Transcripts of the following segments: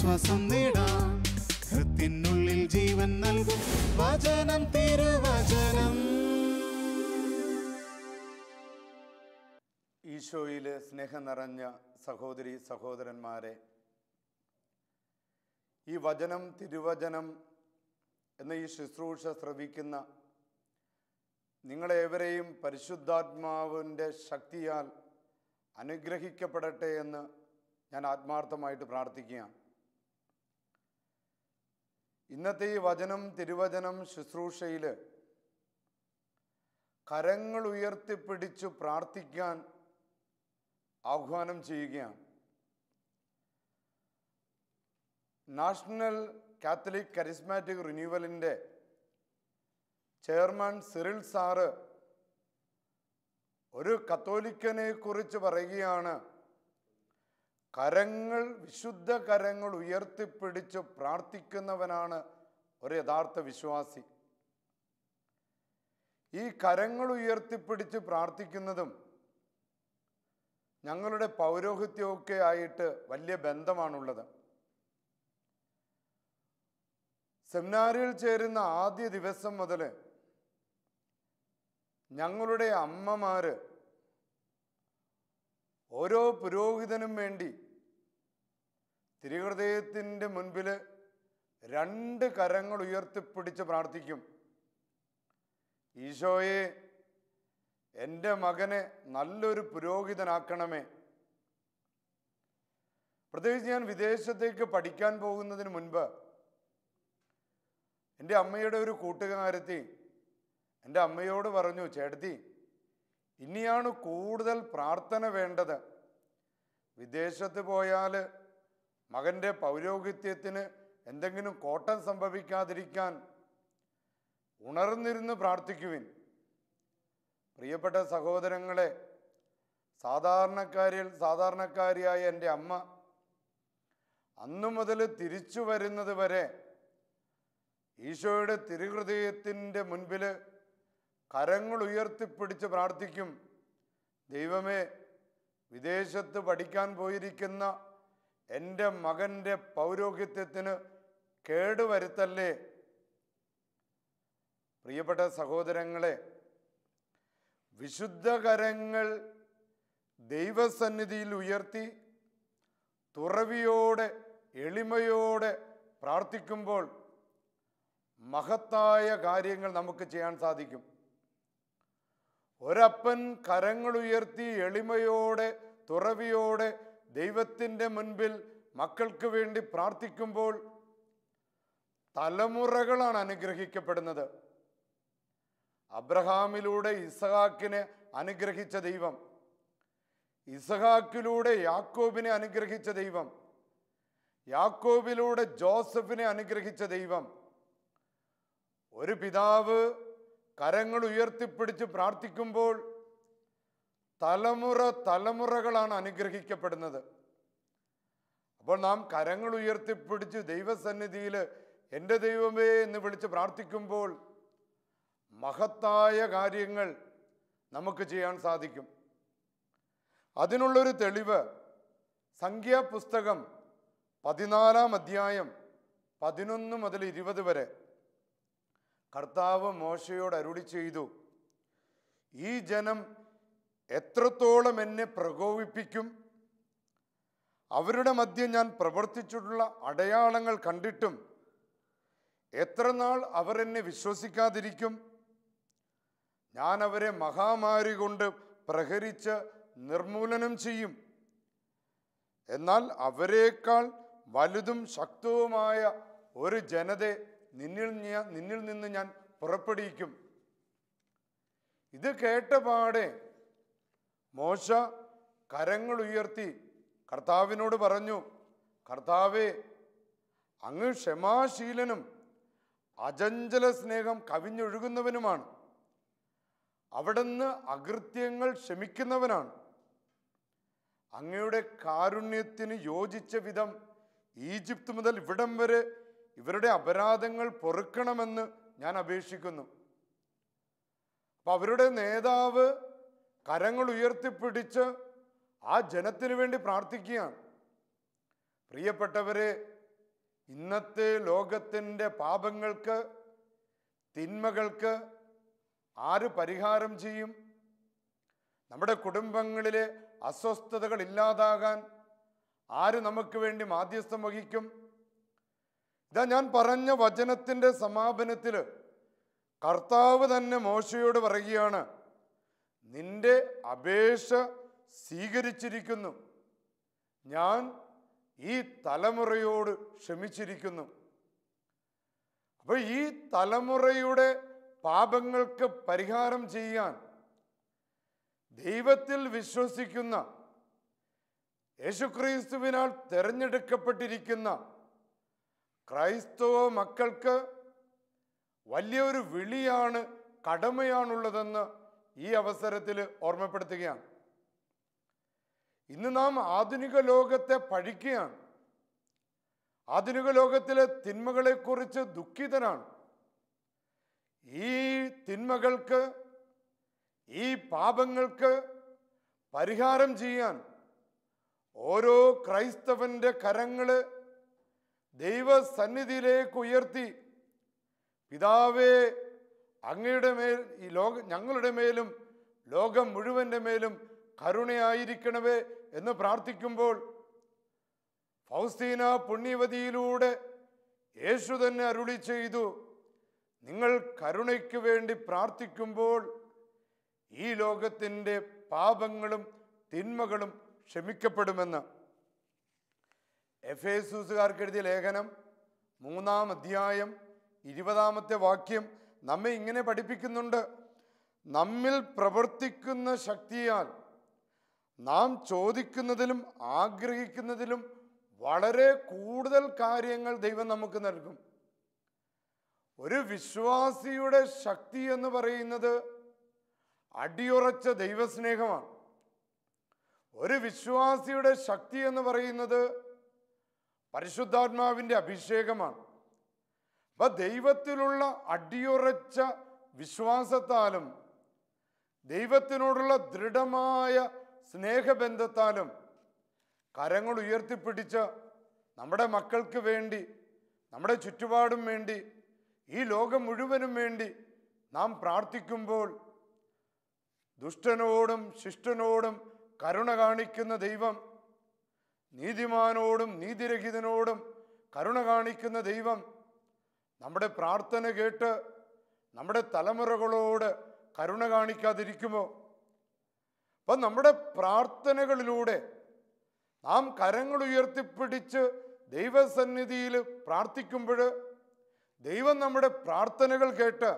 ആശ്വാസം നേടാം ഹൃത്തിനുള്ളിൽ ജീവൻ നൽകും വചനം തിരുവചനം ഈശോയിലെ സ്നേഹം നിറഞ്ഞ സഹോദരി സഹോദരന്മാരെ ഈ വചനം തിരുവചനം എന്ന ഈ ശുശ്രൂഷ ശ്രവിക്കുന്ന നിങ്ങളേവരെയും പരിശുദ്ധാത്മാവിൻ്റെ ശക്തിയാൽ അനുഗ്രഹിക്കപ്പെടട്ടെ എന്ന് ഞാൻ ആത്മാർത്ഥമായിട്ട് പ്രാർത്ഥിക്കുകയാണ് ഇന്നത്തെ ഈ വചനം തിരുവചനം ശുശ്രൂഷയിൽ കരങ്ങൾ ഉയർത്തിപ്പിടിച്ചു പ്രാർത്ഥിക്കാൻ ആഹ്വാനം ചെയ്യുകയാണ് നാഷണൽ കാത്തലിക് കരിസ്മാറ്റിക് റിന്യൂവലിൻ്റെ ചെയർമാൻ സിറിൽ സാറ് ഒരു കത്തോലിക്കനെ കുറിച്ച് പറയുകയാണ് കരങ്ങൾ വിശുദ്ധ കരങ്ങൾ ഉയർത്തിപ്പിടിച്ച് പ്രാർത്ഥിക്കുന്നവനാണ് ഒരു യഥാർത്ഥ വിശ്വാസി ഈ കരങ്ങൾ ഉയർത്തിപ്പിടിച്ച് പ്രാർത്ഥിക്കുന്നതും ഞങ്ങളുടെ പൗരോഹിത്യമൊക്കെ ആയിട്ട് വലിയ ബന്ധമാണുള്ളത് സെമിനാരിയിൽ ചേരുന്ന ആദ്യ ദിവസം മുതൽ ഞങ്ങളുടെ അമ്മമാര് ഓരോ പുരോഹിതനും വേണ്ടി തിരുഹൃദയത്തിൻ്റെ മുൻപിൽ രണ്ട് കരങ്ങൾ ഉയർത്തിപ്പിടിച്ച് പ്രാർത്ഥിക്കും ഈശോയെ എൻ്റെ മകനെ നല്ലൊരു പുരോഹിതനാക്കണമേ പ്രത്യേകിച്ച് ഞാൻ വിദേശത്തേക്ക് പഠിക്കാൻ പോകുന്നതിന് മുൻപ് എൻ്റെ അമ്മയുടെ ഒരു കൂട്ടുകാരത്തി എൻ്റെ അമ്മയോട് പറഞ്ഞു ചേട്ടത്തി ഇനിയാണ് കൂടുതൽ പ്രാർത്ഥന വേണ്ടത് വിദേശത്ത് പോയാൽ മകൻ്റെ പൗരോഹിത്യത്തിന് എന്തെങ്കിലും കോട്ടം സംഭവിക്കാതിരിക്കാൻ ഉണർന്നിരുന്ന് പ്രാർത്ഥിക്കുവിൻ പ്രിയപ്പെട്ട സഹോദരങ്ങളെ സാധാരണക്കാരിൽ സാധാരണക്കാരിയായ എൻ്റെ അമ്മ അന്നു മുതൽ തിരിച്ചു വരുന്നത് വരെ ഈശോയുടെ തിരുഹൃദയത്തിൻ്റെ മുൻപിൽ കരങ്ങൾ ഉയർത്തിപ്പിടിച്ച് പ്രാർത്ഥിക്കും ദൈവമേ വിദേശത്ത് പഠിക്കാൻ പോയിരിക്കുന്ന എൻ്റെ മകൻ്റെ പൗരോഹിത്യത്തിന് കേടുവരുത്തല്ലേ പ്രിയപ്പെട്ട സഹോദരങ്ങളെ വിശുദ്ധ ദൈവസന്നിധിയിൽ ഉയർത്തി തുറവിയോടെ എളിമയോടെ പ്രാർത്ഥിക്കുമ്പോൾ മഹത്തായ കാര്യങ്ങൾ നമുക്ക് ചെയ്യാൻ സാധിക്കും ഒരപ്പൻ കരങ്ങളുയർത്തി എളിമയോടെ തുറവിയോടെ ദൈവത്തിൻ്റെ മുൻപിൽ മക്കൾക്ക് വേണ്ടി പ്രാർത്ഥിക്കുമ്പോൾ തലമുറകളാണ് അനുഗ്രഹിക്കപ്പെടുന്നത് അബ്രഹാമിലൂടെ ഇസഹാക്കിനെ അനുഗ്രഹിച്ച ദൈവം ഇസഹാക്കിലൂടെ യാക്കോബിനെ അനുഗ്രഹിച്ച ദൈവം യാക്കോബിലൂടെ ജോസഫിനെ അനുഗ്രഹിച്ച ദൈവം ഒരു പിതാവ് കരങ്ങൾ ഉയർത്തിപ്പിടിച്ച് പ്രാർത്ഥിക്കുമ്പോൾ തലമുറ തലമുറകളാണ് അനുഗ്രഹിക്കപ്പെടുന്നത് അപ്പോൾ നാം കരങ്ങൾ ഉയർത്തിപ്പിടിച്ച് ദൈവസന്നിധിയിൽ എൻ്റെ ദൈവമേ എന്ന് വിളിച്ച് പ്രാർത്ഥിക്കുമ്പോൾ മഹത്തായ കാര്യങ്ങൾ നമുക്ക് ചെയ്യാൻ സാധിക്കും അതിനുള്ളൊരു തെളിവ് സംഖ്യാപുസ്തകം പതിനാലാം അധ്യായം പതിനൊന്ന് മുതൽ ഇരുപത് വരെ കർത്താവ് മോശയോട് അരുളി ചെയ്തു ഈ ജനം എത്രത്തോളം എന്നെ പ്രകോപിപ്പിക്കും അവരുടെ മധ്യ ഞാൻ പ്രവർത്തിച്ചിട്ടുള്ള അടയാളങ്ങൾ കണ്ടിട്ടും എത്ര നാൾ അവർ എന്നെ വിശ്വസിക്കാതിരിക്കും ഞാൻ അവരെ മഹാമാരി കൊണ്ട് പ്രഹരിച്ച് നിർമൂലനം ചെയ്യും എന്നാൽ അവരേക്കാൾ വലുതും ശക്തവുമായ ഒരു ജനതയെ നിന്നിൽ നിന്നിൽ നിന്ന് ഞാൻ പുറപ്പെടുവിക്കും ഇത് കേട്ട പാടെ മോശ കരങ്ങൾ ഉയർത്തി കർത്താവിനോട് പറഞ്ഞു കർത്താവേ അങ്ങ് ക്ഷമാശീലനും അജഞ്ചല സ്നേഹം കവിഞ്ഞൊഴുകുന്നവനുമാണ് അവിടുന്ന് അകൃത്യങ്ങൾ ക്ഷമിക്കുന്നവനാണ് അങ്ങയുടെ കാരുണ്യത്തിന് യോജിച്ച വിധം ഈജിപ്ത് മുതൽ ഇവിടം വരെ ഇവരുടെ അപരാധങ്ങൾ പൊറുക്കണമെന്ന് ഞാൻ അപേക്ഷിക്കുന്നു അപ്പം അവരുടെ നേതാവ് കരങ്ങൾ ഉയർത്തിപ്പിടിച്ച് ആ ജനത്തിനു വേണ്ടി പ്രാർത്ഥിക്കുകയാണ് പ്രിയപ്പെട്ടവരെ ഇന്നത്തെ ലോകത്തിൻ്റെ പാപങ്ങൾക്ക് തിന്മകൾക്ക് ആര് പരിഹാരം ചെയ്യും നമ്മുടെ കുടുംബങ്ങളിലെ അസ്വസ്ഥതകൾ ഇല്ലാതാകാൻ ആര് നമുക്ക് വേണ്ടി മാധ്യസ്ഥം വഹിക്കും ഇതാ ഞാൻ പറഞ്ഞ വചനത്തിൻ്റെ സമാപനത്തിൽ കർത്താവ് തന്നെ മോശയോട് പറയുകയാണ് നിന്റെ അപേക്ഷ സ്വീകരിച്ചിരിക്കുന്നു ഞാൻ ഈ തലമുറയോട് ക്ഷമിച്ചിരിക്കുന്നു അപ്പോൾ ഈ തലമുറയുടെ പാപങ്ങൾക്ക് പരിഹാരം ചെയ്യാൻ ദൈവത്തിൽ വിശ്വസിക്കുന്ന യേശുക്രീസ്തുവിനാൽ തിരഞ്ഞെടുക്കപ്പെട്ടിരിക്കുന്ന ക്രൈസ്തവ മക്കൾക്ക് വലിയൊരു വിളിയാണ് കടമയാണുള്ളതെന്ന് ഈ അവസരത്തിൽ ഓർമ്മപ്പെടുത്തുകയാണ് ഇന്ന് നാം ആധുനിക ലോകത്തെ പഴിക്കുകയാണ് ആധുനിക ലോകത്തിലെ തിന്മകളെക്കുറിച്ച് ദുഃഖിതനാണ് ഈ തിന്മകൾക്ക് ഈ പാപങ്ങൾക്ക് പരിഹാരം ചെയ്യാൻ ഓരോ ക്രൈസ്തവൻ്റെ കരങ്ങൾ ദൈവസന്നിധിയിലേക്ക് ഉയർത്തി പിതാവേ അങ്ങയുടെ മേൽ ഈ ലോക ഞങ്ങളുടെ മേലും ലോകം മുഴുവൻ്റെ മേലും കരുണയായിരിക്കണമേ എന്ന് പ്രാർത്ഥിക്കുമ്പോൾ ഫൗസ്തീന പുണ്യവതിയിലൂടെ യേശു തന്നെ അരുളി ചെയ്തു നിങ്ങൾ കരുണയ്ക്ക് വേണ്ടി പ്രാർത്ഥിക്കുമ്പോൾ ഈ ലോകത്തിൻ്റെ പാപങ്ങളും തിന്മകളും ക്ഷമിക്കപ്പെടുമെന്ന് എഫ് എസൂസുകാർക്ക് എഴുതിയ ലേഖനം മൂന്നാം അധ്യായം ഇരുപതാമത്തെ വാക്യം നമ്മെ ഇങ്ങനെ പഠിപ്പിക്കുന്നുണ്ട് നമ്മിൽ പ്രവർത്തിക്കുന്ന ശക്തിയാൽ നാം ചോദിക്കുന്നതിലും ആഗ്രഹിക്കുന്നതിലും വളരെ കൂടുതൽ കാര്യങ്ങൾ ദൈവം നമുക്ക് നൽകും ഒരു വിശ്വാസിയുടെ ശക്തി എന്ന് പറയുന്നത് അടിയുറച്ച ദൈവസ്നേഹമാണ് ഒരു വിശ്വാസിയുടെ ശക്തി എന്ന് പറയുന്നത് പരിശുദ്ധാത്മാവിൻ്റെ അഭിഷേകമാണ് അപ്പൊ ദൈവത്തിലുള്ള അടിയുറച്ച വിശ്വാസത്താലും ദൈവത്തിനോടുള്ള ദൃഢമായ സ്നേഹബന്ധത്താലും കരങ്ങൾ ഉയർത്തിപ്പിടിച്ച് നമ്മുടെ മക്കൾക്ക് വേണ്ടി നമ്മുടെ ചുറ്റുപാടും വേണ്ടി ഈ ലോകം മുഴുവനും വേണ്ടി നാം പ്രാർത്ഥിക്കുമ്പോൾ ദുഷ്ടനോടും ശിഷ്ടനോടും കരുണ കാണിക്കുന്ന ദൈവം നീതിമാനോടും നീതിരഹിതനോടും കരുണ കാണിക്കുന്ന ദൈവം നമ്മുടെ പ്രാർത്ഥന കേട്ട് നമ്മുടെ തലമുറകളോട് കരുണ കാണിക്കാതിരിക്കുമോ അപ്പം നമ്മുടെ പ്രാർത്ഥനകളിലൂടെ നാം കരങ്ങൾ ഉയർത്തിപ്പിടിച്ച് ദൈവസന്നിധിയിൽ പ്രാർത്ഥിക്കുമ്പോൾ ദൈവം നമ്മുടെ പ്രാർത്ഥനകൾ കേട്ട്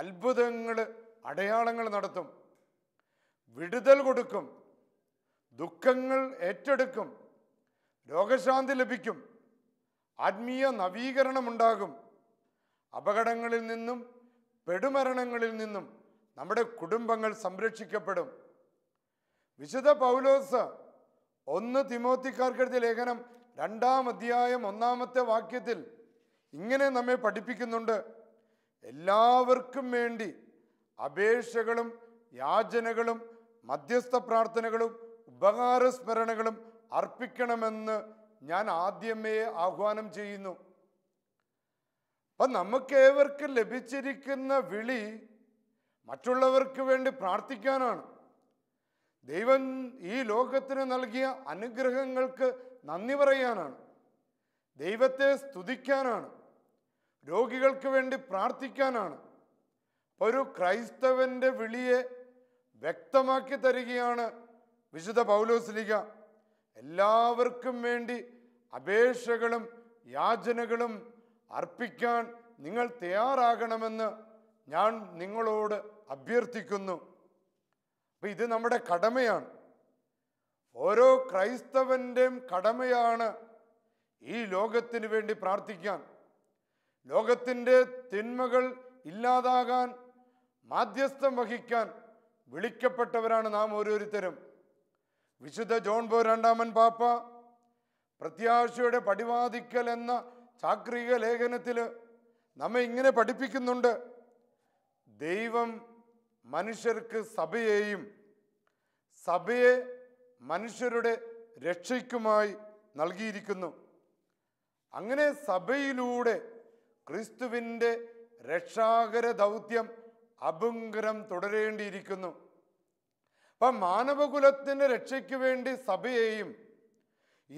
അത്ഭുതങ്ങൾ അടയാളങ്ങൾ നടത്തും വിടുതൽ കൊടുക്കും ദുഃഖങ്ങൾ ഏറ്റെടുക്കും രോഗശാന്തി ലഭിക്കും ആത്മീയ നവീകരണമുണ്ടാകും അപകടങ്ങളിൽ നിന്നും പെടുമരണങ്ങളിൽ നിന്നും നമ്മുടെ കുടുംബങ്ങൾ സംരക്ഷിക്കപ്പെടും വിശുദ്ധ പൗലോസ് ഒന്ന് തിമോത്തിക്കാർക്കെഴുതിയ ലേഖനം രണ്ടാം അധ്യായം ഒന്നാമത്തെ വാക്യത്തിൽ ഇങ്ങനെ നമ്മെ പഠിപ്പിക്കുന്നുണ്ട് എല്ലാവർക്കും വേണ്ടി അപേക്ഷകളും യാചനകളും മധ്യസ്ഥ പ്രാർത്ഥനകളും ഉപകാര സ്മരണകളും അർപ്പിക്കണമെന്ന് ഞാൻ ആദ്യമേ ആഹ്വാനം ചെയ്യുന്നു അപ്പം നമുക്കേവർക്കും ലഭിച്ചിരിക്കുന്ന വിളി മറ്റുള്ളവർക്ക് വേണ്ടി പ്രാർത്ഥിക്കാനാണ് ദൈവം ഈ ലോകത്തിന് നൽകിയ അനുഗ്രഹങ്ങൾക്ക് നന്ദി പറയാനാണ് ദൈവത്തെ സ്തുതിക്കാനാണ് രോഗികൾക്ക് വേണ്ടി പ്രാർത്ഥിക്കാനാണ് ഒരു ക്രൈസ്തവൻ്റെ വിളിയെ വ്യക്തമാക്കി തരികയാണ് വിശുദ്ധ പൗലോസ്ലിക എല്ലാവർക്കും വേണ്ടി അപേക്ഷകളും യാചനകളും അർപ്പിക്കാൻ നിങ്ങൾ തയ്യാറാകണമെന്ന് ഞാൻ നിങ്ങളോട് അഭ്യർത്ഥിക്കുന്നു അപ്പം ഇത് നമ്മുടെ കടമയാണ് ഓരോ ക്രൈസ്തവൻ്റെയും കടമയാണ് ഈ ലോകത്തിന് വേണ്ടി പ്രാർത്ഥിക്കാൻ ലോകത്തിൻ്റെ തിന്മകൾ ഇല്ലാതാകാൻ മാധ്യസ്ഥം വഹിക്കാൻ വിളിക്കപ്പെട്ടവരാണ് നാം ഓരോരുത്തരും വിശുദ്ധ ജോൺ ബോ രണ്ടാമൻ പാപ്പ പ്രത്യാശയുടെ പടിവാദിക്കൽ എന്ന ചാക്രിക ലേഖനത്തിൽ നമ്മെ ഇങ്ങനെ പഠിപ്പിക്കുന്നുണ്ട് ദൈവം മനുഷ്യർക്ക് സഭയെയും സഭയെ മനുഷ്യരുടെ രക്ഷയ്ക്കുമായി നൽകിയിരിക്കുന്നു അങ്ങനെ സഭയിലൂടെ ക്രിസ്തുവിൻ്റെ രക്ഷാകര ദൗത്യം അപുങ്കരം തുടരേണ്ടിയിരിക്കുന്നു അപ്പം മാനവകുലത്തിൻ്റെ രക്ഷയ്ക്ക് വേണ്ടി സഭയെയും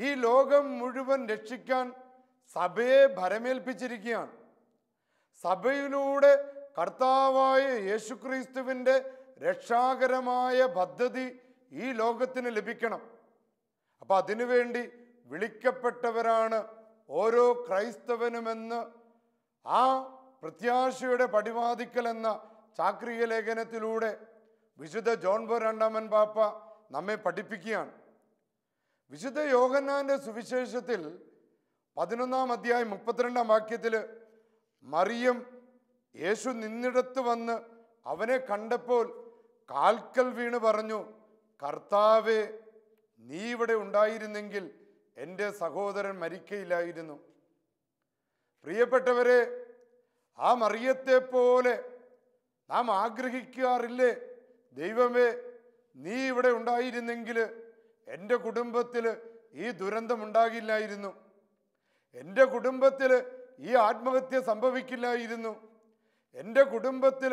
ഈ ലോകം മുഴുവൻ രക്ഷിക്കാൻ സഭയെ ഭരമേൽപ്പിച്ചിരിക്കുകയാണ് സഭയിലൂടെ കർത്താവായ യേശുക്രിസ്തുവിൻ്റെ രക്ഷാകരമായ പദ്ധതി ഈ ലോകത്തിന് ലഭിക്കണം അപ്പം അതിനുവേണ്ടി വിളിക്കപ്പെട്ടവരാണ് ഓരോ ക്രൈസ്തവനുമെന്ന് ആ പ്രത്യാശയുടെ പടിവാദിക്കൽ എന്ന ചാക്രിക ലേഖനത്തിലൂടെ വിശുദ്ധ ജോൺ ബോ രണ്ടാമൻ പാപ്പ നമ്മെ പഠിപ്പിക്കുകയാണ് വിശുദ്ധ യോഗന്നാന്റെ സുവിശേഷത്തിൽ പതിനൊന്നാം അധ്യായം മുപ്പത്തിരണ്ടാം വാക്യത്തിൽ മറിയം യേശു നിന്നിടത്ത് വന്ന് അവനെ കണ്ടപ്പോൾ കാൽക്കൽ വീണ് പറഞ്ഞു കർത്താവെ നീ ഇവിടെ ഉണ്ടായിരുന്നെങ്കിൽ എൻ്റെ സഹോദരൻ മരിക്കയില്ലായിരുന്നു പ്രിയപ്പെട്ടവരെ ആ മറിയത്തെ പോലെ നാം ആഗ്രഹിക്കാറില്ലേ ദൈവമേ നീ ഇവിടെ ഉണ്ടായിരുന്നെങ്കിൽ എൻ്റെ കുടുംബത്തിൽ ഈ ദുരന്തം ഉണ്ടാകില്ലായിരുന്നു എൻ്റെ കുടുംബത്തിൽ ഈ ആത്മഹത്യ സംഭവിക്കില്ലായിരുന്നു എൻ്റെ കുടുംബത്തിൽ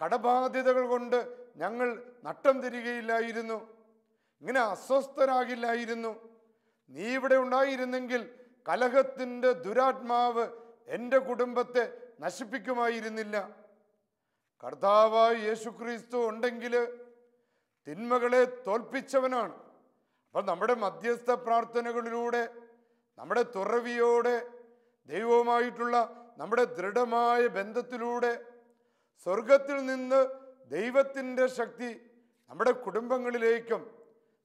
കടബാധ്യതകൾ കൊണ്ട് ഞങ്ങൾ നട്ടം തിരികയില്ലായിരുന്നു ഇങ്ങനെ അസ്വസ്ഥരാകില്ലായിരുന്നു നീ ഇവിടെ ഉണ്ടായിരുന്നെങ്കിൽ കലഹത്തിൻ്റെ ദുരാത്മാവ് എൻ്റെ കുടുംബത്തെ നശിപ്പിക്കുമായിരുന്നില്ല കർത്താവായ യേശു ക്രിസ്തു ഉണ്ടെങ്കിൽ തിന്മകളെ തോൽപ്പിച്ചവനാണ് അപ്പം നമ്മുടെ മധ്യസ്ഥ പ്രാർത്ഥനകളിലൂടെ നമ്മുടെ തുറവിയോടെ ദൈവവുമായിട്ടുള്ള നമ്മുടെ ദൃഢമായ ബന്ധത്തിലൂടെ സ്വർഗത്തിൽ നിന്ന് ദൈവത്തിൻ്റെ ശക്തി നമ്മുടെ കുടുംബങ്ങളിലേക്കും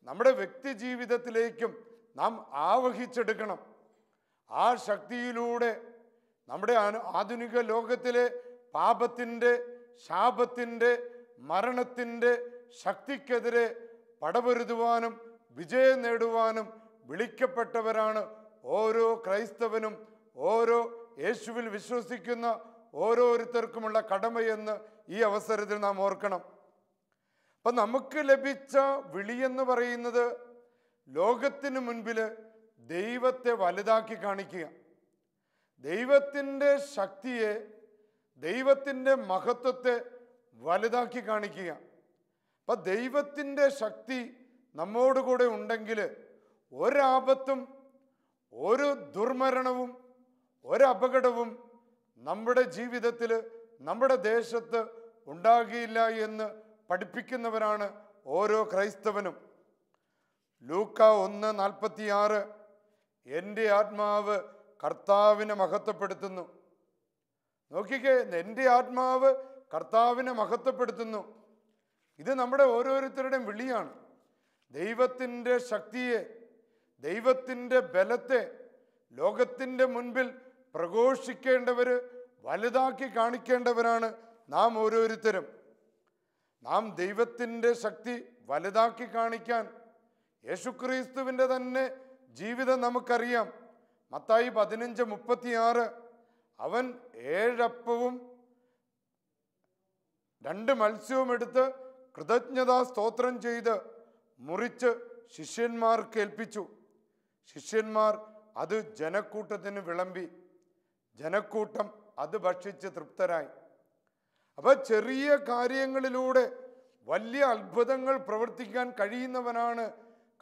നമ്മുടെ വ്യക്തി ജീവിതത്തിലേക്കും നാം ആവഹിച്ചെടുക്കണം ആ ശക്തിയിലൂടെ നമ്മുടെ ആധുനിക ലോകത്തിലെ പാപത്തിൻ്റെ ശാപത്തിൻ്റെ മരണത്തിൻ്റെ ശക്തിക്കെതിരെ പടപൊരുതുവാനും വിജയം നേടുവാനും വിളിക്കപ്പെട്ടവരാണ് ഓരോ ക്രൈസ്തവനും ഓരോ യേശുവിൽ വിശ്വസിക്കുന്ന ഓരോരുത്തർക്കുമുള്ള കടമയെന്ന് ഈ അവസരത്തിൽ നാം ഓർക്കണം അപ്പം നമുക്ക് ലഭിച്ച വിളിയെന്ന് പറയുന്നത് ലോകത്തിന് മുൻപിൽ ദൈവത്തെ വലുതാക്കി കാണിക്കുക ദൈവത്തിൻ്റെ ശക്തിയെ ദൈവത്തിൻ്റെ മഹത്വത്തെ വലുതാക്കി കാണിക്കുക അപ്പം ദൈവത്തിൻ്റെ ശക്തി നമ്മോടുകൂടെ ഉണ്ടെങ്കിൽ ഒരാപത്തും ഒരു ദുർമരണവും ഒരപകടവും നമ്മുടെ ജീവിതത്തിൽ നമ്മുടെ ദേശത്ത് ഉണ്ടാകിയില്ല എന്ന് പഠിപ്പിക്കുന്നവരാണ് ഓരോ ക്രൈസ്തവനും ലൂക്ക ഒന്ന് നാൽപ്പത്തിയാറ് എൻ്റെ ആത്മാവ് കർത്താവിനെ മഹത്വപ്പെടുത്തുന്നു നോക്കിക്കേ എൻ്റെ ആത്മാവ് കർത്താവിനെ മഹത്വപ്പെടുത്തുന്നു ഇത് നമ്മുടെ ഓരോരുത്തരുടെയും വിളിയാണ് ദൈവത്തിൻ്റെ ശക്തിയെ ദൈവത്തിൻ്റെ ബലത്തെ ലോകത്തിൻ്റെ മുൻപിൽ പ്രഘോഷിക്കേണ്ടവർ വലുതാക്കി കാണിക്കേണ്ടവരാണ് നാം ഓരോരുത്തരും നാം ദൈവത്തിൻ്റെ ശക്തി വലുതാക്കി കാണിക്കാൻ യേശുക്രീസ്തുവിൻ്റെ തന്നെ ജീവിതം നമുക്കറിയാം മത്തായി പതിനഞ്ച് മുപ്പത്തിയാറ് അവൻ ഏഴപ്പവും രണ്ട് മത്സ്യവും എടുത്ത് കൃതജ്ഞതാ സ്തോത്രം ചെയ്ത് മുറിച്ച് ശിഷ്യന്മാർക്ക് ഏൽപ്പിച്ചു ശിഷ്യന്മാർ അത് ജനക്കൂട്ടത്തിന് വിളമ്പി ജനക്കൂട്ടം അത് ഭക്ഷിച്ച് തൃപ്തരായി അപ്പോൾ ചെറിയ കാര്യങ്ങളിലൂടെ വലിയ അത്ഭുതങ്ങൾ പ്രവർത്തിക്കാൻ കഴിയുന്നവനാണ്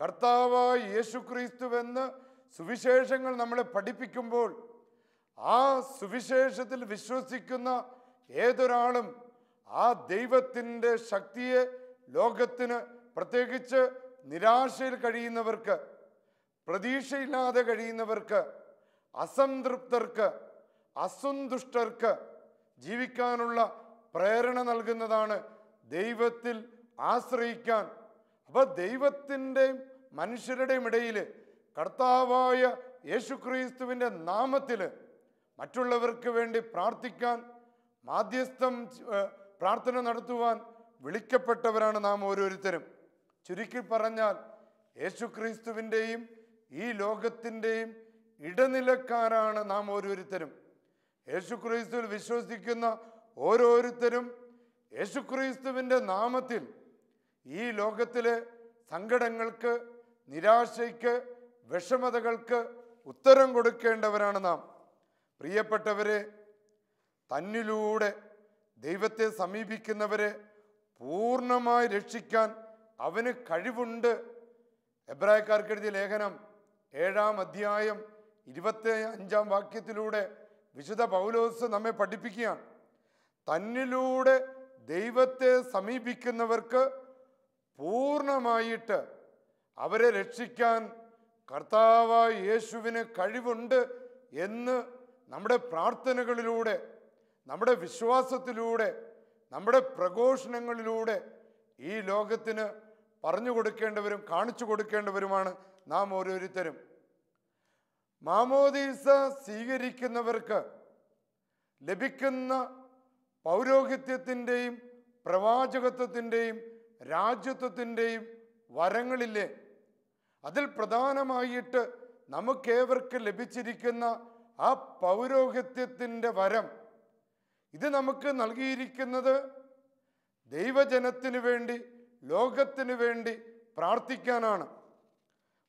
കർത്താവായ യേശുക്രിസ്തുവെന്ന് സുവിശേഷങ്ങൾ നമ്മളെ പഠിപ്പിക്കുമ്പോൾ ആ സുവിശേഷത്തിൽ വിശ്വസിക്കുന്ന ഏതൊരാളും ആ ദൈവത്തിൻ്റെ ശക്തിയെ ലോകത്തിന് പ്രത്യേകിച്ച് നിരാശയിൽ കഴിയുന്നവർക്ക് പ്രതീക്ഷയില്ലാതെ കഴിയുന്നവർക്ക് അസംതൃപ്തർക്ക് അസന്തുഷ്ടർക്ക് ജീവിക്കാനുള്ള പ്രേരണ നൽകുന്നതാണ് ദൈവത്തിൽ ആശ്രയിക്കാൻ അപ്പോൾ ദൈവത്തിൻ്റെയും മനുഷ്യരുടെയും ഇടയിൽ കർത്താവായ യേശുക്രിസ്തുവിൻ്റെ നാമത്തിൽ മറ്റുള്ളവർക്ക് വേണ്ടി പ്രാർത്ഥിക്കാൻ മാധ്യസ്ഥം പ്രാർത്ഥന നടത്തുവാൻ വിളിക്കപ്പെട്ടവരാണ് നാം ഓരോരുത്തരും ചുരുക്കി പറഞ്ഞാൽ യേശുക്രിസ്തുവിൻ്റെയും ഈ ലോകത്തിൻ്റെയും ഇടനിലക്കാരാണ് നാം ഓരോരുത്തരും യേശുക്രിസ്തുവിൽ വിശ്വസിക്കുന്ന ഓരോരുത്തരും യേശുക്രിസ്തുവിൻ്റെ നാമത്തിൽ ഈ ലോകത്തിലെ സങ്കടങ്ങൾക്ക് നിരാശയ്ക്ക് വിഷമതകൾക്ക് ഉത്തരം കൊടുക്കേണ്ടവരാണ് നാം പ്രിയപ്പെട്ടവരെ തന്നിലൂടെ ദൈവത്തെ സമീപിക്കുന്നവരെ പൂർണ്ണമായി രക്ഷിക്കാൻ അവന് കഴിവുണ്ട് എബ്രായക്കാർക്കെഴുതിയ ലേഖനം ഏഴാം അധ്യായം ഇരുപത്തി അഞ്ചാം വാക്യത്തിലൂടെ വിശുദ്ധ പൗലോസ് നമ്മെ പഠിപ്പിക്കുകയാണ് തന്നിലൂടെ ദൈവത്തെ സമീപിക്കുന്നവർക്ക് പൂർണ്ണമായിട്ട് അവരെ രക്ഷിക്കാൻ കർത്താവായ യേശുവിന് കഴിവുണ്ട് എന്ന് നമ്മുടെ പ്രാർത്ഥനകളിലൂടെ നമ്മുടെ വിശ്വാസത്തിലൂടെ നമ്മുടെ പ്രഘോഷണങ്ങളിലൂടെ ഈ ലോകത്തിന് പറഞ്ഞു കൊടുക്കേണ്ടവരും കാണിച്ചു കൊടുക്കേണ്ടവരുമാണ് നാം ഓരോരുത്തരും മാമോദീസ സ്വീകരിക്കുന്നവർക്ക് ലഭിക്കുന്ന പൗരോഹിത്യത്തിൻ്റെയും പ്രവാചകത്വത്തിൻ്റെയും രാജ്യത്വത്തിൻ്റെയും വരങ്ങളില്ലേ അതിൽ പ്രധാനമായിട്ട് നമുക്കേവർക്ക് ലഭിച്ചിരിക്കുന്ന ആ പൗരോഹിത്യത്തിൻ്റെ വരം ഇത് നമുക്ക് നൽകിയിരിക്കുന്നത് ദൈവജനത്തിനു വേണ്ടി ലോകത്തിനു വേണ്ടി പ്രാർത്ഥിക്കാനാണ്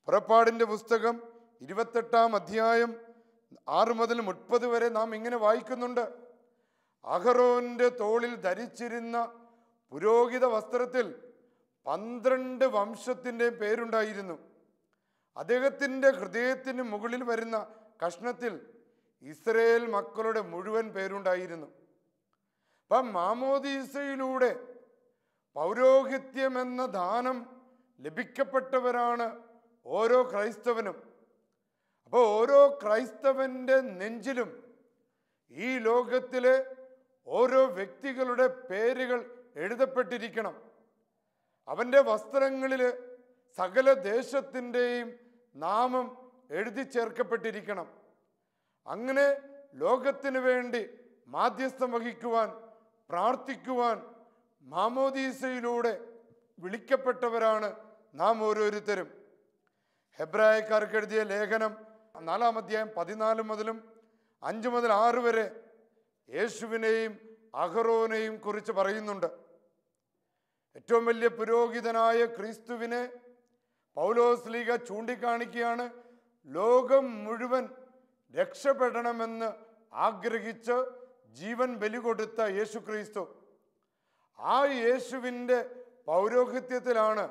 പുറപ്പാടിൻ്റെ പുസ്തകം ഇരുപത്തെട്ടാം അധ്യായം ആറ് മുതൽ മുപ്പത് വരെ നാം ഇങ്ങനെ വായിക്കുന്നുണ്ട് അഹറോൻ്റെ തോളിൽ ധരിച്ചിരുന്ന പുരോഹിത വസ്ത്രത്തിൽ പന്ത്രണ്ട് വംശത്തിൻ്റെ പേരുണ്ടായിരുന്നു അദ്ദേഹത്തിൻ്റെ ഹൃദയത്തിന് മുകളിൽ വരുന്ന കഷ്ണത്തിൽ ഇസ്രയേൽ മക്കളുടെ മുഴുവൻ പേരുണ്ടായിരുന്നു അപ്പം മാമോദീസയിലൂടെ പൗരോഹിത്യം എന്ന ദാനം ലഭിക്കപ്പെട്ടവരാണ് ഓരോ ക്രൈസ്തവനും അപ്പോൾ ഓരോ ക്രൈസ്തവൻ്റെ നെഞ്ചിലും ഈ ലോകത്തിലെ ഓരോ വ്യക്തികളുടെ പേരുകൾ എഴുതപ്പെട്ടിരിക്കണം അവൻ്റെ വസ്ത്രങ്ങളിൽ സകല ദേശത്തിൻ്റെയും നാമം എഴുതി ചേർക്കപ്പെട്ടിരിക്കണം അങ്ങനെ ലോകത്തിന് വേണ്ടി മാധ്യസ്ഥം വഹിക്കുവാൻ പ്രാർത്ഥിക്കുവാൻ മാമോദീസയിലൂടെ വിളിക്കപ്പെട്ടവരാണ് നാം ഓരോരുത്തരും ഹെബ്രായക്കാർക്ക് എഴുതിയ ലേഖനം നാലാം അധ്യായം പതിനാല് മുതലും അഞ്ച് മുതൽ ആറ് വരെ യേശുവിനെയും അഹറോനെയും കുറിച്ച് പറയുന്നുണ്ട് ഏറ്റവും വലിയ പുരോഹിതനായ ക്രിസ്തുവിനെ പൗലോസ് ലീഗ ചൂണ്ടിക്കാണിക്കുകയാണ് ലോകം മുഴുവൻ രക്ഷപ്പെടണമെന്ന് ആഗ്രഹിച്ച് ജീവൻ ബലി കൊടുത്ത യേശു ക്രിസ്തു ആ യേശുവിൻ്റെ പൗരോഹിത്യത്തിലാണ്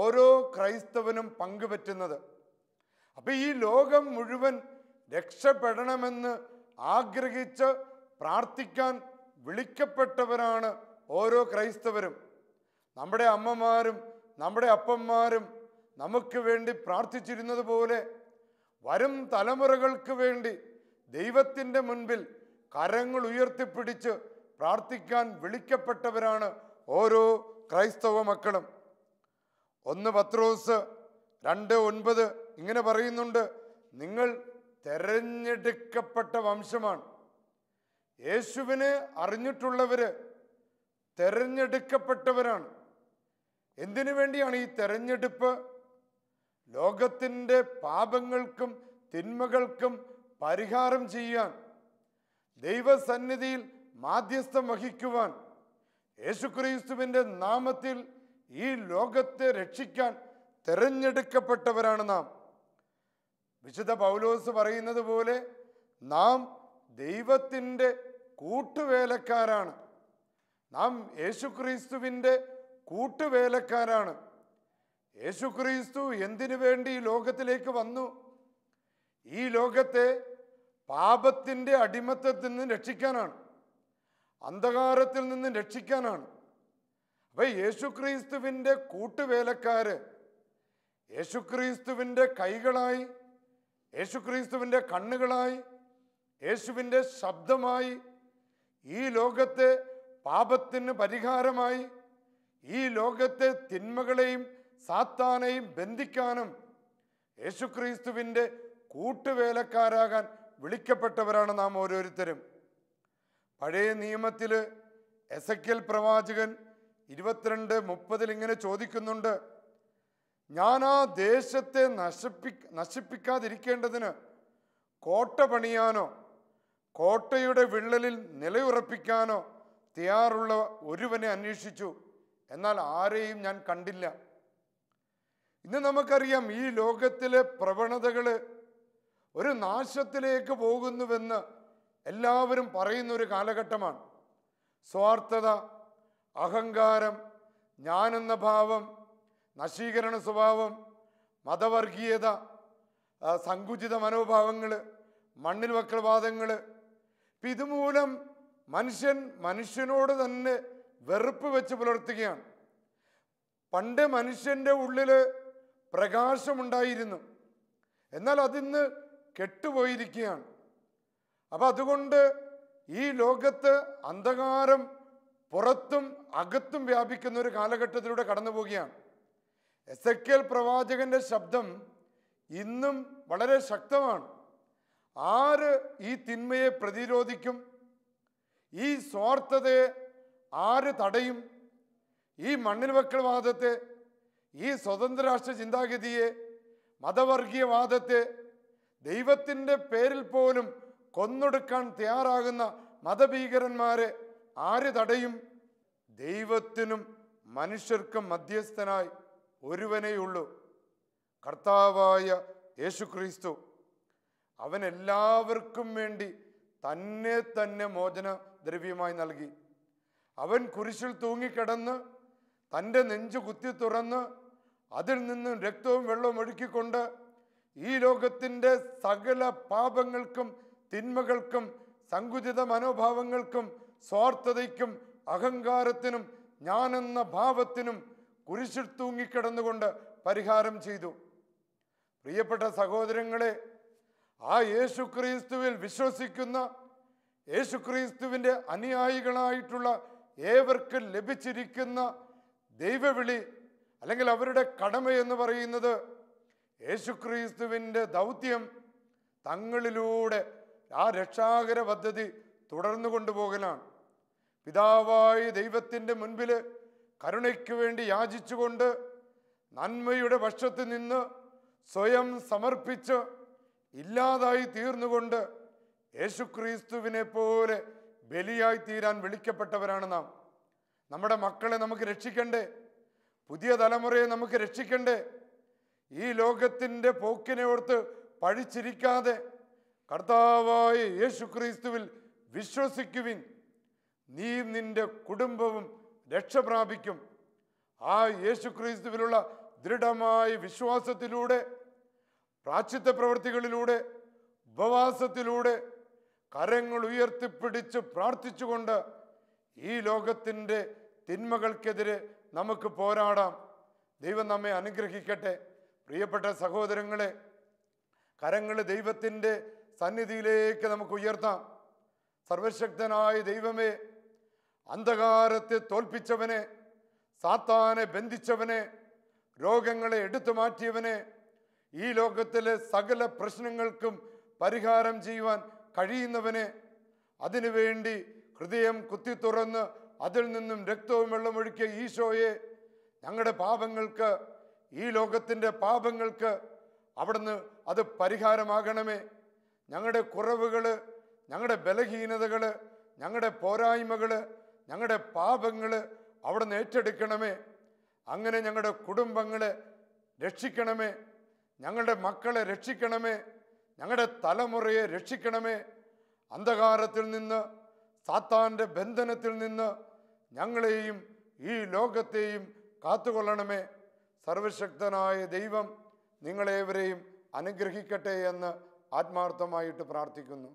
ഓരോ ക്രൈസ്തവനും പങ്കുപറ്റുന്നത് അപ്പം ഈ ലോകം മുഴുവൻ രക്ഷപ്പെടണമെന്ന് ആഗ്രഹിച്ച് പ്രാർത്ഥിക്കാൻ വിളിക്കപ്പെട്ടവരാണ് ഓരോ ക്രൈസ്തവരും നമ്മുടെ അമ്മമാരും നമ്മുടെ അപ്പന്മാരും നമുക്ക് വേണ്ടി പ്രാർത്ഥിച്ചിരുന്നത് പോലെ വരും തലമുറകൾക്ക് വേണ്ടി ദൈവത്തിൻ്റെ മുൻപിൽ കരങ്ങൾ ഉയർത്തിപ്പിടിച്ച് പ്രാർത്ഥിക്കാൻ വിളിക്കപ്പെട്ടവരാണ് ഓരോ ക്രൈസ്തവ മക്കളും ഒന്ന് പത്രോസ് രണ്ട് ഒൻപത് ഇങ്ങനെ പറയുന്നുണ്ട് നിങ്ങൾ തെരഞ്ഞെടുക്കപ്പെട്ട വംശമാണ് യേശുവിനെ അറിഞ്ഞിട്ടുള്ളവർ തെരഞ്ഞെടുക്കപ്പെട്ടവരാണ് എന്തിനു വേണ്ടിയാണ് ഈ തെരഞ്ഞെടുപ്പ് ലോകത്തിൻ്റെ പാപങ്ങൾക്കും തിന്മകൾക്കും പരിഹാരം ചെയ്യാൻ ദൈവസന്നിധിയിൽ മാധ്യസ്ഥം വഹിക്കുവാൻ യേശുക്രിസ്തുവിൻ്റെ നാമത്തിൽ ഈ ലോകത്തെ രക്ഷിക്കാൻ തിരഞ്ഞെടുക്കപ്പെട്ടവരാണ് നാം വിശുദ്ധ പൗലോസ് പറയുന്നത് പോലെ നാം ദൈവത്തിൻ്റെ കൂട്ടുവേലക്കാരാണ് നാം യേശുക്രിസ്തുവിൻ്റെ കൂട്ടുവേലക്കാരാണ് യേശുക്രിസ്തു എന്തിനു വേണ്ടി ഈ ലോകത്തിലേക്ക് വന്നു ഈ ലോകത്തെ പാപത്തിൻ്റെ അടിമത്തത്തിൽ നിന്ന് രക്ഷിക്കാനാണ് അന്ധകാരത്തിൽ നിന്ന് രക്ഷിക്കാനാണ് അപ്പം യേശുക്രിസ്തുവിൻ്റെ കൂട്ടുവേലക്കാർ യേശുക്രിസ്തുവിൻ്റെ കൈകളായി യേശുക്രിസ്തുവിൻ്റെ കണ്ണുകളായി യേശുവിൻ്റെ ശബ്ദമായി ഈ ലോകത്തെ പാപത്തിന് പരിഹാരമായി ഈ ലോകത്തെ തിന്മകളെയും സാത്താനെയും ബന്ധിക്കാനും യേശുക്രിസ്തുവിൻ്റെ കൂട്ടുവേലക്കാരാകാൻ വിളിക്കപ്പെട്ടവരാണ് നാം ഓരോരുത്തരും പഴയ നിയമത്തിൽ എസക്കിയൽ പ്രവാചകൻ ഇരുപത്തിരണ്ട് മുപ്പതിൽ ഇങ്ങനെ ചോദിക്കുന്നുണ്ട് ഞാൻ ആ ദേശത്തെ നശിപ്പി നശിപ്പിക്കാതിരിക്കേണ്ടതിന് കോട്ട പണിയാനോ കോട്ടയുടെ വിള്ളലിൽ നിലയുറപ്പിക്കാനോ തയ്യാറുള്ള ഒരുവനെ അന്വേഷിച്ചു എന്നാൽ ആരെയും ഞാൻ കണ്ടില്ല ഇന്ന് നമുക്കറിയാം ഈ ലോകത്തിലെ പ്രവണതകൾ ഒരു നാശത്തിലേക്ക് പോകുന്നുവെന്ന് എല്ലാവരും പറയുന്ന ഒരു കാലഘട്ടമാണ് സ്വാർത്ഥത അഹങ്കാരം ഞാനെന്ന ഭാവം നശീകരണ സ്വഭാവം മതവർഗീയത സങ്കുചിത മനോഭാവങ്ങൾ മണ്ണിൽ വക്രവാദങ്ങൾ ഇപ്പം ഇതുമൂലം മനുഷ്യൻ മനുഷ്യനോട് തന്നെ വെറുപ്പ് വെച്ച് പുലർത്തുകയാണ് പണ്ട് മനുഷ്യൻ്റെ ഉള്ളിൽ പ്രകാശമുണ്ടായിരുന്നു എന്നാൽ അതിന്ന് കെട്ടുപോയിരിക്കുകയാണ് അപ്പം അതുകൊണ്ട് ഈ ലോകത്ത് അന്ധകാരം പുറത്തും അകത്തും വ്യാപിക്കുന്ന ഒരു കാലഘട്ടത്തിലൂടെ കടന്നു പോവുകയാണ് എസ് എ കെൽ പ്രവാചകൻ്റെ ശബ്ദം ഇന്നും വളരെ ശക്തമാണ് ആര് ഈ തിന്മയെ പ്രതിരോധിക്കും ഈ സ്വാർത്ഥതയെ ആര് തടയും ഈ മണ്ണിൽ വെക്കൽ വാദത്തെ ഈ സ്വതന്ത്ര രാഷ്ട്ര ചിന്താഗതിയെ മതവർഗീയവാദത്തെ ദൈവത്തിൻ്റെ പേരിൽ പോലും കൊന്നൊടുക്കാൻ തയ്യാറാകുന്ന മതഭീകരന്മാരെ ആര് തടയും ദൈവത്തിനും മനുഷ്യർക്കും മധ്യസ്ഥനായി ഒരുവനേയുള്ളൂ കർത്താവായ യേശുക്രിസ്തു അവൻ എല്ലാവർക്കും വേണ്ടി തന്നെ തന്നെ മോചന ദ്രവ്യമായി നൽകി അവൻ കുരിശിൽ തൂങ്ങിക്കിടന്ന് തൻ്റെ നെഞ്ചു കുത്തി തുറന്ന് അതിൽ നിന്നും രക്തവും വെള്ളവും ഒഴുക്കിക്കൊണ്ട് ഈ ലോകത്തിൻ്റെ സകല പാപങ്ങൾക്കും തിന്മകൾക്കും സങ്കുചിത മനോഭാവങ്ങൾക്കും സ്വാർത്ഥതയ്ക്കും അഹങ്കാരത്തിനും ഞാനെന്ന ഭാവത്തിനും കുരിശിൽ തൂങ്ങിക്കിടന്നുകൊണ്ട് പരിഹാരം ചെയ്തു പ്രിയപ്പെട്ട സഹോദരങ്ങളെ ആ യേശു വിശ്വസിക്കുന്ന യേശു ക്രിസ്തുവിൻ്റെ അനുയായികളായിട്ടുള്ള ഏവർക്ക് ലഭിച്ചിരിക്കുന്ന ദൈവവിളി അല്ലെങ്കിൽ അവരുടെ കടമയെന്ന് പറയുന്നത് യേശുക്രിസ്തുവിൻ്റെ ദൗത്യം തങ്ങളിലൂടെ ആ രക്ഷാകര പദ്ധതി തുടർന്നു കൊണ്ടുപോകലാണ് പിതാവായ ദൈവത്തിൻ്റെ മുൻപിൽ കരുണയ്ക്ക് വേണ്ടി യാചിച്ചുകൊണ്ട് നന്മയുടെ പക്ഷത്ത് നിന്ന് സ്വയം സമർപ്പിച്ച് ഇല്ലാതായി തീർന്നുകൊണ്ട് യേശുക്രിസ്തുവിനെ പോലെ ബലിയായി തീരാൻ വിളിക്കപ്പെട്ടവരാണ് നാം നമ്മുടെ മക്കളെ നമുക്ക് രക്ഷിക്കണ്ടേ പുതിയ തലമുറയെ നമുക്ക് രക്ഷിക്കണ്ടേ ഈ ലോകത്തിൻ്റെ പോക്കിനെ ഓർത്ത് പഴിച്ചിരിക്കാതെ കർത്താവായ യേശു ക്രിസ്തുവിൽ വിശ്വസിക്കുവിൻ നീ നിന്റെ കുടുംബവും രക്ഷ പ്രാപിക്കും ആ യേശു ക്രിസ്തുവിലുള്ള ദൃഢമായ വിശ്വാസത്തിലൂടെ പ്രാച്യത്വ പ്രവൃത്തികളിലൂടെ ഉപവാസത്തിലൂടെ കരങ്ങൾ ഉയർത്തിപ്പിടിച്ച് പ്രാർത്ഥിച്ചുകൊണ്ട് ഈ ലോകത്തിൻ്റെ തിന്മകൾക്കെതിരെ നമുക്ക് പോരാടാം ദൈവം നമ്മെ അനുഗ്രഹിക്കട്ടെ പ്രിയപ്പെട്ട സഹോദരങ്ങളെ കരങ്ങൾ ദൈവത്തിൻ്റെ സന്നിധിയിലേക്ക് നമുക്ക് ഉയർത്താം സർവശക്തനായ ദൈവമേ അന്ധകാരത്തെ തോൽപ്പിച്ചവനെ സാത്താനെ ബന്ധിച്ചവനെ രോഗങ്ങളെ എടുത്തു മാറ്റിയവനെ ഈ ലോകത്തിലെ സകല പ്രശ്നങ്ങൾക്കും പരിഹാരം ചെയ്യുവാൻ കഴിയുന്നവനെ അതിനുവേണ്ടി ഹൃദയം കുത്തി തുറന്ന് അതിൽ നിന്നും രക്തവും ഒഴുക്കിയ ഈശോയെ ഞങ്ങളുടെ പാപങ്ങൾക്ക് ഈ ലോകത്തിൻ്റെ പാപങ്ങൾക്ക് അവിടുന്ന് അത് പരിഹാരമാകണമേ ഞങ്ങളുടെ കുറവുകൾ ഞങ്ങളുടെ ബലഹീനതകൾ ഞങ്ങളുടെ പോരായ്മകൾ ഞങ്ങളുടെ പാപങ്ങൾ അവിടുന്ന് ഏറ്റെടുക്കണമേ അങ്ങനെ ഞങ്ങളുടെ കുടുംബങ്ങളെ രക്ഷിക്കണമേ ഞങ്ങളുടെ മക്കളെ രക്ഷിക്കണമേ ഞങ്ങളുടെ തലമുറയെ രക്ഷിക്കണമേ അന്ധകാരത്തിൽ നിന്ന് സാത്താൻ്റെ ബന്ധനത്തിൽ നിന്ന് ഞങ്ങളെയും ഈ ലോകത്തെയും കാത്തുകൊള്ളണമേ സർവശക്തനായ ദൈവം നിങ്ങളേവരെയും അനുഗ്രഹിക്കട്ടെ എന്ന് ആത്മാർത്ഥമായിട്ട് പ്രാർത്ഥിക്കുന്നു